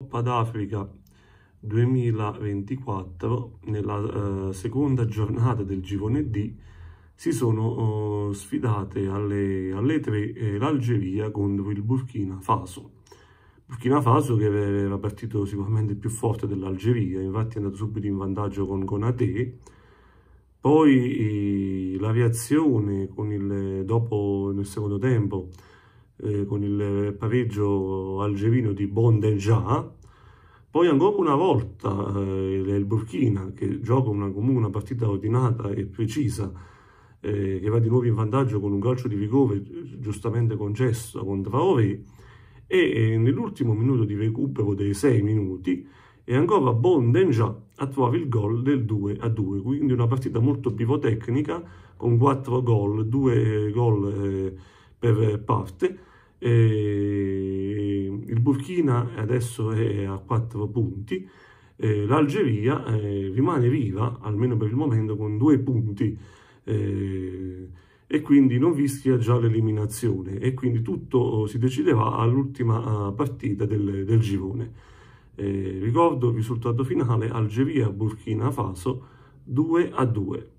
Coppa d'Africa 2024, nella eh, seconda giornata del Givone D, si sono oh, sfidate alle, alle tre eh, l'Algeria contro il Burkina Faso. Burkina Faso che era partito sicuramente più forte dell'Algeria, infatti è andato subito in vantaggio con Konaté, poi la reazione il, dopo nel secondo tempo eh, con il pareggio algerino di Bondenja. Poi ancora una volta eh, il Burkina che gioca una, comunque una partita ordinata e precisa eh, che va di nuovo in vantaggio con un calcio di rigore eh, giustamente concesso con Traoré e eh, nell'ultimo minuto di recupero dei 6 minuti e ancora Bondenja a trovare il gol del 2 a 2 quindi una partita molto pivotecnica con 4 gol 2 gol per eh, parte. E il Burkina adesso è a 4 punti, l'Algeria eh, rimane viva, almeno per il momento, con 2 punti e quindi non rischia già l'eliminazione e quindi tutto si deciderà all'ultima eh, partita del, del girone. Eh, ricordo il risultato finale Algeria-Burkina Faso 2 a 2.